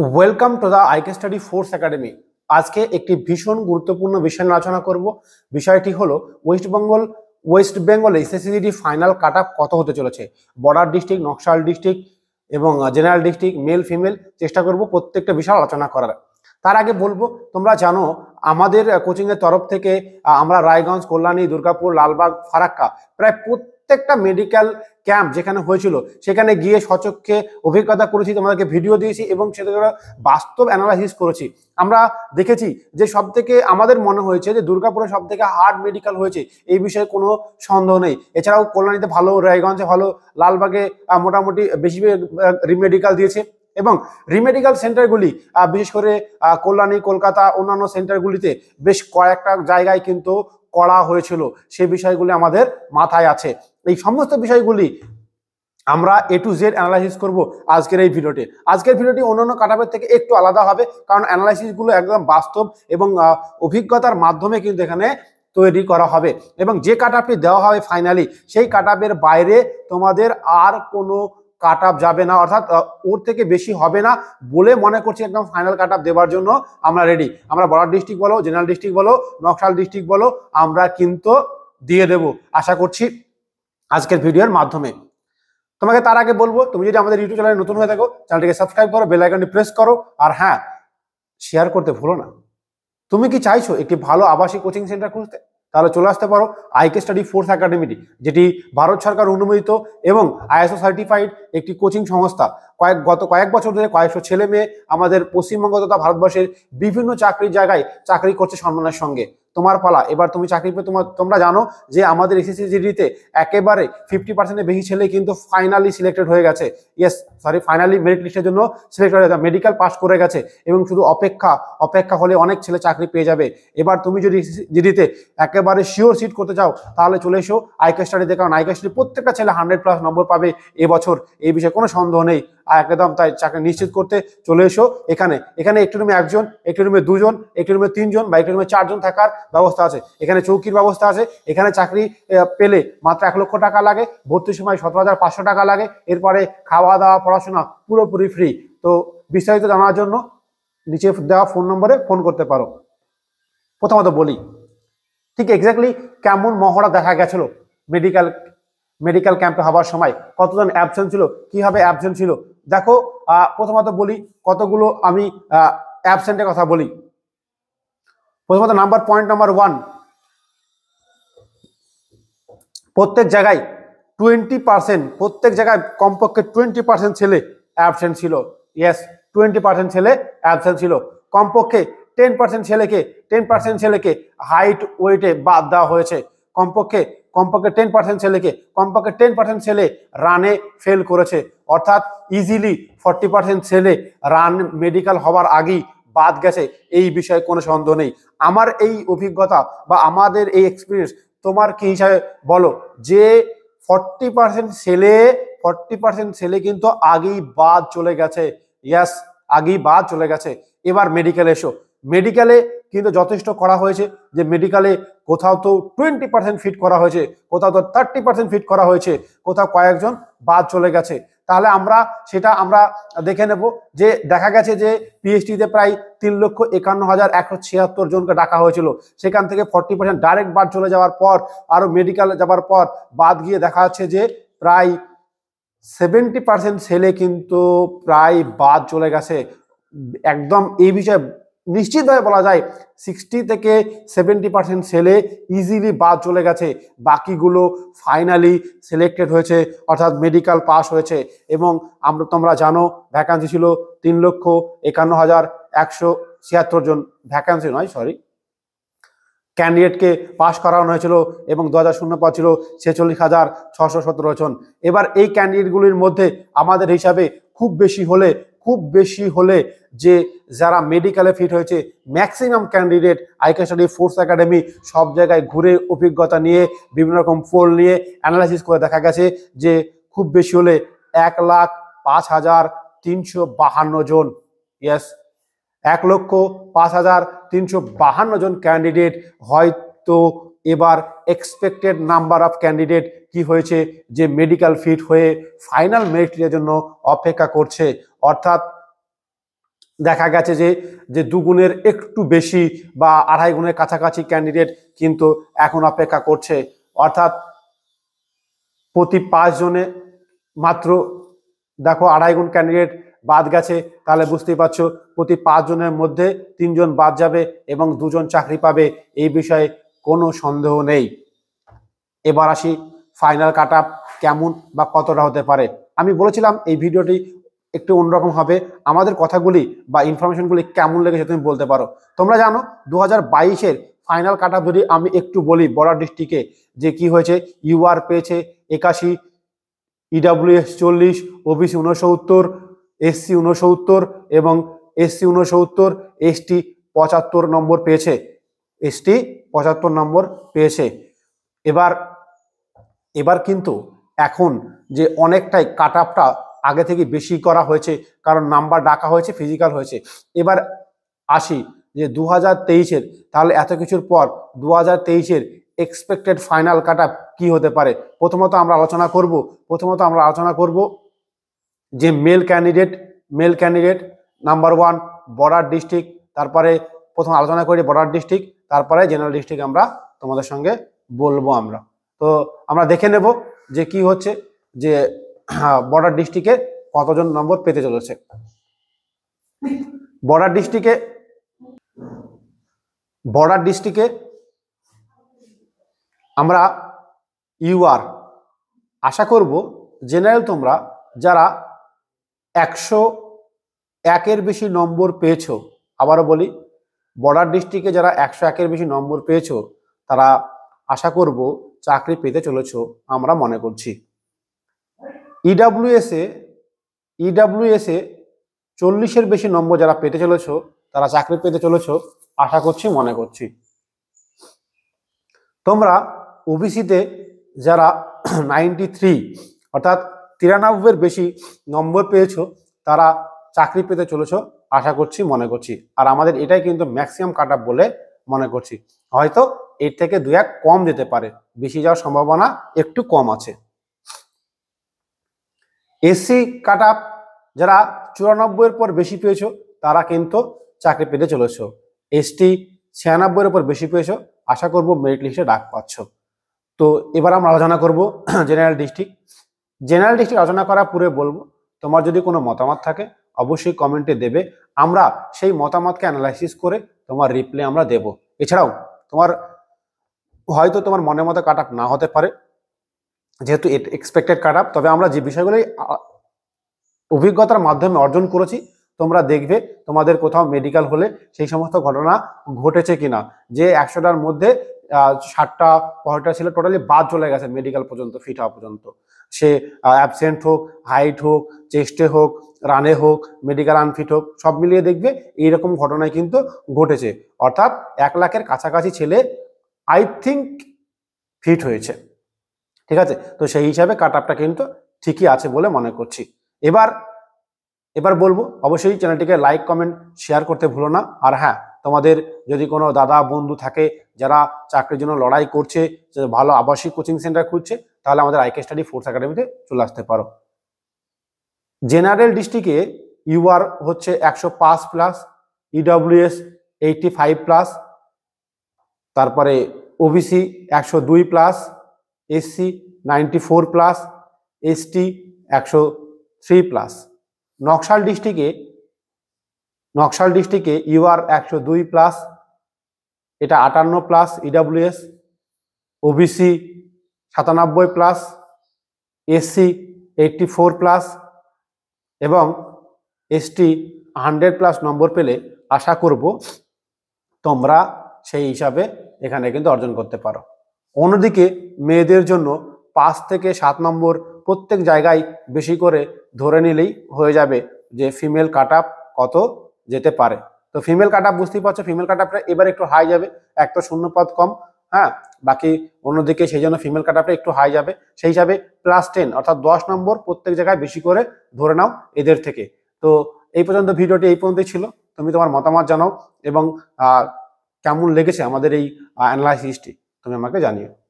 welcome to the IK study force academy আজকে একটি ভীষণ গুরুত্বপূর্ণ বিষয় নিয়ে আলোচনা করব বিষয়টি হলো West Bengal West Bengal SSCD final cut কত হতে চলেছে বর্ডার ডিস্ট্রিক্ট নকশাল ডিস্ট্রিক্ট এবং জেনারেল ডিস্ট্রিক্ট মেল ফিমেল চেষ্টা করব প্রত্যেকটা বিষয় আলোচনা করার তার আগে বলবো তোমরা জানো আমাদের কোচিংয়ের তরফ থেকে আমরা রায়গঞ্জ কল্যাণী দুর্গাপুর লালবাগ ফারাক্কা প্রায় প্রত্যেকটা মেডিকেল ক্যাম্প যেখানে হয়েছিল সেখানে গিয়ে সচক্ষে অভিজ্ঞতা করেছি তোমাদেরকে ভিডিও দিয়েছি এবং সেটা বাস্তব অ্যানালাইসিস করেছি আমরা দেখেছি যে সব থেকে আমাদের মনে হয়েছে যে দুর্গাপুরে সব থেকে হার্ড মেডিকেল হয়েছে এই বিষয়ে কোনো সন্দেহ নেই এছাড়াও কল্যাণীতে ভালো রায়গঞ্জে ভালো লালবাগে মোটামুটি বেশি রিমেডিকেল দিয়েছে এবং রিমেডিক্যাল সেন্টারগুলি বিশেষ করে কল্যাণী কলকাতা অন্যান্য সেন্টারগুলিতে বেশ কয়েকটা জায়গায় কিন্তু করা হয়েছিল সে বিষয়গুলি আমাদের মাথায় আছে এই সমস্ত বিষয়গুলি আমরা এ টু জেড অ্যানালাইসিস করব আজকের এই ভিডিওটি আজকের ভিডিওটি অন্যান্য কাটাপের থেকে একটু আলাদা হবে কারণ অ্যানালাইসিসগুলো একদম বাস্তব এবং অভিজ্ঞতার মাধ্যমে কিন্তু এখানে তৈরি করা হবে এবং যে কাট দেওয়া হবে ফাইনালি সেই কাট বাইরে তোমাদের আর কোনো কাট যাবে না অর্থাৎ ওর থেকে বেশি হবে না বলে মনে করছি একদম ফাইনাল কাট দেওয়ার জন্য আমরা রেডি আমরা বড়ার ডিস্ট্রিক্ট বলো জেনারেল ডিস্ট্রিক্ট বলো নকশাল ডিস্ট্রিক্ট বলো আমরা কিন্তু দিয়ে দেব আশা করছি আজকের ভিডিওর মাধ্যমে তোমাকে তার আগে বলবো তুমি যদি আমাদের ইউটিউব চ্যানেলে নতুন হয়ে থাকো চ্যানেলটিকে সাবস্ক্রাইব করো বেল আইকনটি প্রেস করো আর হ্যাঁ শেয়ার করতে ভুলো না তুমি কি চাইছো একটি ভালো আবাসিক কোচিং সেন্টার খুঁজতে তাহলে চলে আসতে পারো আইকে স্টাডি ফোর্স একাডেমিটি যেটি ভারত সরকার অনুমোদিত এবং আইএসও সার্টিফাইড একটি কোচিং সংস্থা কয়েক গত কয়েক বছর ধরে কয়েকশো ছেলে মেয়ে আমাদের পশ্চিমবঙ্গ তথা ভারতবর্ষের বিভিন্ন চাকরির জায়গায় চাকরি করছে সম্মানের সঙ্গে তোমার পালা এবার তুমি চাকরি পেয়ে তোমার তোমরা জানো যে আমাদের এসএসসি জিডিতে একেবারে ফিফটি পার্সেন্টের বেশি ছেলে কিন্তু ফাইনালি সিলেক্টেড হয়ে গেছে ইয়েস সরি ফাইনালি মেরিট লিস্টের জন্য সিলেক্ট হয়ে গেছে মেডিকেল পাস করে গেছে এবং শুধু অপেক্ষা অপেক্ষা হলে অনেক ছেলে চাকরি পেয়ে যাবে এবার তুমি যদি জিডিতে একেবারে শিওর সিট করতে চাও তাহলে চলে এসো আইকে স্টাডিতে কারণ আইকে স্টাডি প্রত্যেকটা ছেলে হান্ড্রেড প্লাস নম্বর পাবে এবছর এই বিষয়ে কোনো সন্দেহ নেই একদম তাই চাকরি নিশ্চিত করতে চলে এসো এখানে এখানে একটি রুমে একজন একটি রুমে দুজন একটি রুমে তিনজন বা একটি রুমে চারজন থাকার ব্যবস্থা আছে এখানে চৌকির ব্যবস্থা আছে এখানে চাকরি পেলে মাত্র এক লক্ষ টাকা লাগে ভর্তির সময় সতেরো হাজার পাঁচশো টাকা লাগে এরপরে খাওয়া দাওয়া পড়াশোনা পুরোপুরি ফ্রি তো বিস্তারিত জানার জন্য নিচে দেওয়া ফোন নম্বরে ফোন করতে পারো প্রথমত বলি ঠিক এক্স্যাক্টলি কেমন মহড়া দেখা গেছিল মেডিকেল মেডিকেল ক্যাম্পে হওয়ার সময় কতজন অ্যাবসেন্ট ছিল কীভাবে অ্যাবসেন্ট ছিল দেখো প্রথমত বলি কতগুলো আমি অ্যাবসেন্টের কথা বলি প্রথমত নাম্বার পয়েন্ট নাম্বার ওয়ান প্রত্যেক জায়গায় টোয়েন্টি পার্সেন্ট প্রত্যেক জায়গায় কমপক্ষে টোয়েন্টি পার্সেন্ট ছেলে অ্যাবসেন্ট ছিল ইয়েস টোয়েন্টি পার্সেন্ট ছেলে অ্যাবসেন্ট ছিল কমপক্ষে টেন পার্সেন্ট ছেলেকে টেন পার্সেন্ট ছেলেকে হাইট ওয়েটে বাদ দেওয়া হয়েছে কমপক্ষে কমপক্ষে টেন পার্সেন্ট ছেলেকে কমপক্ষে টেন পার্সেন্ট ছেলে রানে ফেল করেছে অর্থাৎ ইজিলি ফর্টি পার্সেন্ট ছেলে রান মেডিকেল হওয়ার আগেই বাদ গেছে এই বিষয়ে কোনো সন্দেহ নেই আমার এই অভিজ্ঞতা বা আমাদের এই এক্সপিরিয়েন্স তোমার কি হিসাবে বলো যে ফর্টি পার্সেন্ট ছেলে ফর্টি পার্সেন্ট ছেলে কিন্তু আগেই বাদ চলে গেছে ইয়াস আগেই বাদ চলে গেছে এবার মেডিকেল এসো মেডিকেলে কিন্তু যথেষ্ট করা হয়েছে যে মেডিকেলে কোথাও তো টোয়েন্টি পার্সেন্ট ফিট করা হয়েছে কোথাও তো থার্টি পার্সেন্ট ফিট করা হয়েছে কোথাও কয়েকজন বাদ চলে গেছে তাহলে আমরা সেটা আমরা দেখে নেব যে দেখা গেছে যে পিএইচডিতে প্রায় তিন লক্ষ একান্ন হাজার একশো ছিয়াত্তর জনকে ডাকা হয়েছিল সেখান থেকে ফর্টি পার্সেন্ট ডাইরেক্ট বাদ চলে যাওয়ার পর আরও মেডিকেলে যাওয়ার পর বাদ গিয়ে দেখা যাচ্ছে যে প্রায় সেভেন্টি পার্সেন্ট ছেলে কিন্তু প্রায় বাদ চলে গেছে একদম এই বিষয়ে নিশ্চিতভাবে বলা যায় সিক্সটি থেকে সেভেন্টি পার্সেন্ট ছেলে ইজিলি বাদ চলে গেছে বাকিগুলো ফাইনালি সিলেক্টেড হয়েছে অর্থাৎ মেডিকেল পাস হয়েছে এবং আমরা তোমরা জানো ভ্যাকান্সি ছিল তিন লক্ষ একান্ন হাজার একশো ছিয়াত্তর জন ভ্যাকান্সি নয় সরি ক্যান্ডিডেটকে পাশ করানো হয়েছিল এবং দু হাজার শূন্য পদ ছিল ছেচল্লিশ হাজার ছশো সতেরো জন এবার এই ক্যান্ডিডেটগুলির মধ্যে আমাদের হিসাবে খুব বেশি হলে খুব বেশি হলে যে যারা মেডিকেলে ফিট হয়েছে ম্যাক্সিমাম ক্যান্ডিডেট আইকা স্টাডি ফোর্স একাডেমি সব জায়গায় ঘুরে অভিজ্ঞতা নিয়ে বিভিন্ন রকম ফোল নিয়ে অ্যানালাইসিস করে দেখা গেছে যে খুব বেশি হলে এক লাখ পাঁচ হাজার তিনশো বাহান্ন জন ইয়াস এক লক্ষ পাঁচ হাজার তিনশো বাহান্ন জন ক্যান্ডিডেট হয়তো এবার এক্সপেক্টেড নাম্বার অফ ক্যান্ডিডেট কি হয়েছে যে মেডিকেল ফিট হয়ে ফাইনাল মেরিটের জন্য অপেক্ষা করছে অর্থাৎ দেখা গেছে যে যে দুগুণের একটু বেশি বা আড়াই গুণের কাছাকাছি ক্যান্ডিডেট কিন্তু এখন অপেক্ষা করছে অর্থাৎ প্রতি পাঁচজনে মাত্র দেখো আড়াই গুণ ক্যান্ডিডেট বাদ গেছে তাহলে বুঝতেই পারছো প্রতি পাঁচজনের মধ্যে তিনজন বাদ যাবে এবং দুজন চাকরি পাবে এই বিষয়ে কোনো সন্দেহ নেই এবার আসি ফাইনাল কাট কেমন বা কতটা হতে পারে আমি বলেছিলাম এই ভিডিওটি একটু অন্যরকম হবে আমাদের কথাগুলি বা ইনফরমেশনগুলি কেমন লেগেছে তুমি বলতে পারো তোমরা জানো দু হাজার বাইশের ফাইনাল কাট যদি আমি একটু বলি বর্ডার ডিস্ট্রিক্টে যে কি হয়েছে ইউআর পেয়েছে একাশি ইডাব্লিউএস e চল্লিশ ওবিসি উনসত্তর এসসি উনসত্তর এবং এসসি উনসত্তর এসটি পঁচাত্তর নম্বর পেয়েছে এসটি পঁচাত্তর নম্বর পেয়েছে এবার এবার কিন্তু এখন যে অনেকটাই কাট আপটা আগে থেকে বেশি করা হয়েছে কারণ নাম্বার ডাকা হয়েছে ফিজিক্যাল হয়েছে এবার আসি যে দু হাজার তেইশের তাহলে এত কিছুর পর দু হাজার তেইশের এক্সপেক্টেড ফাইনাল কাট আপ কী হতে পারে প্রথমত আমরা আলোচনা করব প্রথমত আমরা আলোচনা করব যে male candidate male candidate number one border district তারপরে প্রথম আলোচনা করি বর্ডার ডিস্ট্রিক্ট তারপরে জেনারেল ডিস্ট্রিক্ট আমরা তোমাদের সঙ্গে বলবো আমরা তো আমরা দেখে নেব যে কি হচ্ছে যে বর্ডার হ্যাঁ, ডিস্ট্রিক্টে কতজন নম্বর পেতে চলেছে বর্ডার ডিস্ট্রিক্টে বর্ডার ডিস্ট্রিক্টে আমরা ইউআর আশা করব জেনারেল তোমরা যারা একশো একের বেশি নম্বর পেয়েছো আবারও বলি বর্ডার ডিস্ট্রিক্টে যারা একশো একের বেশি নম্বর পেয়েছো তারা আশা করব চাকরি পেতে চলেছ আমরা মনে করছি ইডাব্লিউএসে e ইডাব্লিউএসে e চল্লিশের বেশি নম্বর যারা পেতে চলেছ তারা চাকরি পেতে চলেছ আশা করছি মনে করছি তোমরা ওবিসিতে যারা নাইনটি থ্রি অর্থাৎ তিরানব্বইয়ের বেশি নম্বর পেয়েছ তারা চাকরি পেতে চলেছ আশা করছি মনে করছি আর আমাদের এটাই কিন্তু ম্যাক্সিমাম কাট বলে মনে করছি হয়তো এর থেকে দু এক কম দিতে পারে বেশি যাওয়ার সম্ভাবনা একটু কম আছে এসি কাট আপ যারা চুরানব্বইয়ের পর বেশি পেয়েছো তারা কিন্তু চাকরি পেতে চলেছ এসটি ছিয়ানব্বইয়ের উপর বেশি পেয়েছো আশা করব মেরিট লিস্টে ডাক পাচ্ছ তো এবার আমরা আলোচনা করব জেনারেল ডিস্ট্রিক্ট জেনারেল ডিস্ট্রিক্ট আলোচনা করা পুরে বলবো তোমার যদি কোনো মতামত থাকে অবশ্যই কমেন্টে দেবে আমরা সেই মতামতকে অ্যানালাইসিস করে তোমার রিপ্লে আমরা দেব এছাড়াও তোমার হয়তো তোমার মনের মতো কাট না হতে পারে যেহেতু এক্সপেক্টেড কাট আপ তবে আমরা যে বিষয়গুলি অভিজ্ঞতার মাধ্যমে অর্জন করেছি তোমরা দেখবে তোমাদের কোথাও মেডিকেল হলে সেই সমস্ত ঘটনা ঘটেছে কিনা যে একশোটার মধ্যে ষাটটা পরটা ছিল টোটালি বাদ চলে গেছে মেডিকেল পর্যন্ত ফিট হওয়া পর্যন্ত সে অ্যাবসেন্ট হোক হাইট হোক চেস্টে হোক রানে হোক মেডিকেল আনফিট হোক সব মিলিয়ে দেখবে এইরকম ঘটনায় কিন্তু ঘটেছে অর্থাৎ এক লাখের কাছাকাছি ছেলে আই থিঙ্ক ফিট হয়েছে ঠিক আছে তো সেই হিসাবে কাট আপটা কিন্তু ঠিকই আছে বলে মনে করছি এবার এবার বলবো অবশ্যই চ্যানেলটিকে লাইক কমেন্ট শেয়ার করতে ভুলো না আর হ্যাঁ তোমাদের যদি কোনো দাদা বন্ধু থাকে যারা চাকরির জন্য লড়াই করছে ভালো আবাসিক কোচিং সেন্টার খুঁজছে তাহলে আমাদের আইকে স্টাডি ফোর্স একাডেমিতে চলে আসতে পারো জেনারেল ডিস্ট্রিক্টে ইউআর হচ্ছে একশো পাঁচ plus S eighty five plus তারপরে ওবিসি একশো দুই plus SC ninety four plus ST একশো থ্রি প্লাস নকশাল ডিস্ট্রিক্টে নকশাল ডিস্ট্রিক্টে ইউআর একশো দুই প্লাস এটা আটান্ন প্লাস ইডাব্লিউএস ওবিসি সাতানব্বই plus SC eighty four plus এবং এসটি হান্ড্রেড প্লাস নম্বর পেলে আশা করব তোমরা সেই হিসাবে এখানে কিন্তু অর্জন করতে পারো অন্যদিকে মেয়েদের জন্য পাঁচ থেকে সাত নম্বর প্রত্যেক জায়গায় বেশি করে ধরে নিলেই হয়ে যাবে যে ফিমেল কাট কত যেতে পারে তো ফিমেল কাট আপ বুঝতেই পারছো ফিমেল কাট আপটা এবার একটু হাই যাবে এক তো পদ কম হ্যাঁ বাকি অন্যদিকে সেই জন্য ফিমেল কাট আপটা একটু হাই যাবে সেই হিসাবে প্লাস টেন অর্থাৎ দশ নম্বর প্রত্যেক জায়গায় বেশি করে ধরে নাও এদের থেকে তো এই পর্যন্ত ভিডিওটি এই পর্যন্তই ছিল তুমি তোমার মতামত জানাও এবং কেমন লেগেছে আমাদের এই অ্যানালাইসিসটি तुम्हें तो जानिए